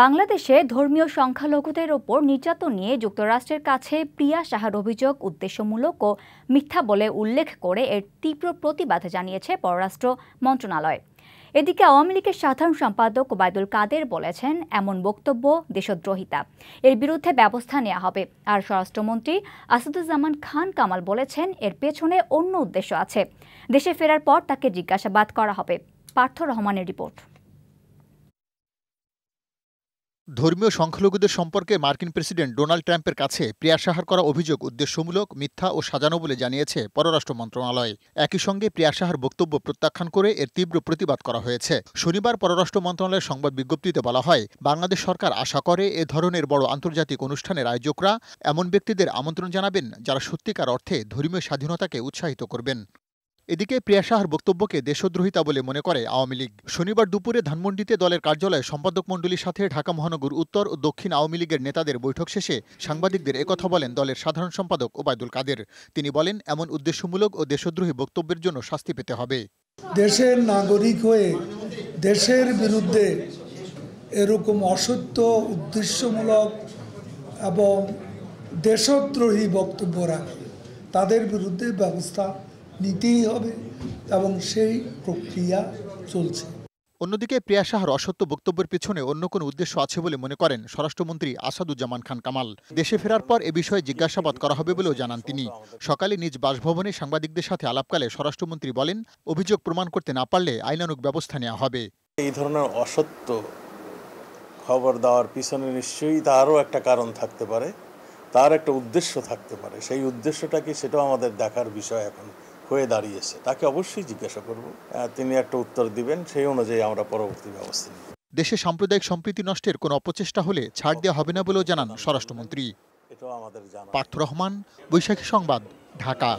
বাংলাদেশে ধর্মীয় সংখ্যালঘুদের ওপর নির্যাতন নিয়ে যুক্তরাষ্ট্রের কাছে প্রিয়া সাহার অভিযোগ উদ্দেশ্যমূলক ও মিথ্যা বলে উল্লেখ করে এর তীব্র প্রতিবাদ জানিয়েছে পররাষ্ট্র মন্ত্রণালয় এদিকে আওয়ামী লীগের সাধারণ সম্পাদক ওবায়দুল কাদের বলেছেন এমন বক্তব্য দেশদ্রোহিতা এর বিরুদ্ধে ব্যবস্থা নেওয়া হবে আর স্বরাষ্ট্রমন্ত্রী আসাদুজ্জামান খান কামাল বলেছেন এর পেছনে অন্য উদ্দেশ্য আছে দেশে ফেরার পর তাকে জিজ্ঞাসাবাদ করা হবে পার্থ রহমানের রিপোর্ট ধর্মীয় সংখ্যালঘুদের সম্পর্কে মার্কিন প্রেসিডেন্ট ডোনাল্ড ট্রাম্পের কাছে প্রিয়া করা অভিযোগ উদ্দেশ্যমূলক মিথ্যা ও সাজানো বলে জানিয়েছে পররাষ্ট্র মন্ত্রণালয় একই সঙ্গে প্রিয়া বক্তব্য প্রত্যাখ্যান করে এর তীব্র প্রতিবাদ করা হয়েছে শনিবার পররাষ্ট্র মন্ত্রণালয়ের সংবাদ বিজ্ঞপ্তিতে বলা হয় বাংলাদেশ সরকার আশা করে এ ধরনের বড় আন্তর্জাতিক অনুষ্ঠানের আয়োজকরা এমন ব্যক্তিদের আমন্ত্রণ জানাবেন যারা সত্যিকার অর্থে ধর্মীয় স্বাধীনতাকে উৎসাহিত করবেন এদিকে প্রিয়া শাহর বক্তব্যকে দেশদ্রোহিতা বলে মনে করে আওয়ামী লীগ শনিবার দুপুরে ধানমন্ডিতে দলের কার্যালয়ে সম্পাদক মণ্ডলীর সাথে ঢাকা মহানগর উত্তর ও দক্ষিণ আওয়ামী লীগের নেতাদের বৈঠক শেষে সাংবাদিকদের একথা বলেন দলের সাধারণ সম্পাদক ওবায়দুল কাদের তিনি বলেন এমন উদ্দেশ্যমূলক ও দেশদ্রোহী বক্তব্যের জন্য শাস্তি পেতে হবে দেশের নাগরিক হয়ে দেশের বিরুদ্ধে এরকম অসত্য উদ্দেশ্যমূলক এবং দেশদ্রোহী বক্তব্য রাখে তাদের বিরুদ্ধে ব্যবস্থা নিতেই হবে এবং সেই প্রক্রিয়া চলছে অন্যদিকে প্রিয়া শাহর অসত্য বক্তব্যের পিছনে অন্য কোনো উদ্দেশ্য আছে বলে মনে করেন স্বরাষ্ট্রমন্ত্রী আসাদুজ্জামান খান কামাল দেশে ফেরার পর এ বিষয়ে জিজ্ঞাসাবাদ করা হবে বলেও জানান তিনি সকালে নিজ বাসভবনে সাংবাদিকদের সাথে আলাপকালে স্বরাষ্ট্রমন্ত্রী বলেন অভিযোগ প্রমাণ করতে না পারলে আইনানুক ব্যবস্থা নেওয়া হবে এই ধরনের অসত্য খবর দেওয়ার পিছনে নিশ্চয়ই তারও একটা কারণ থাকতে পারে তার একটা উদ্দেশ্য থাকতে পারে সেই উদ্দেশ্যটা কি সেটাও আমাদের দেখার বিষয় এখন হয়ে দাঁড়িয়েছে তাকে অবশ্যই জিজ্ঞাসা করব তিনি একটা উত্তর দিবেন সেই অনুযায়ী আমরা পরবর্তী ব্যবস্থা নিব দেশে সাম্প্রদায়িক সম্প্রীতি নষ্টের কোনো অপচেষ্টা হলে ছাড় দেওয়া হবে না বলেও জানান স্বরাষ্ট্রমন্ত্রী পার্থ রহমান বৈশাখী সংবাদ ঢাকা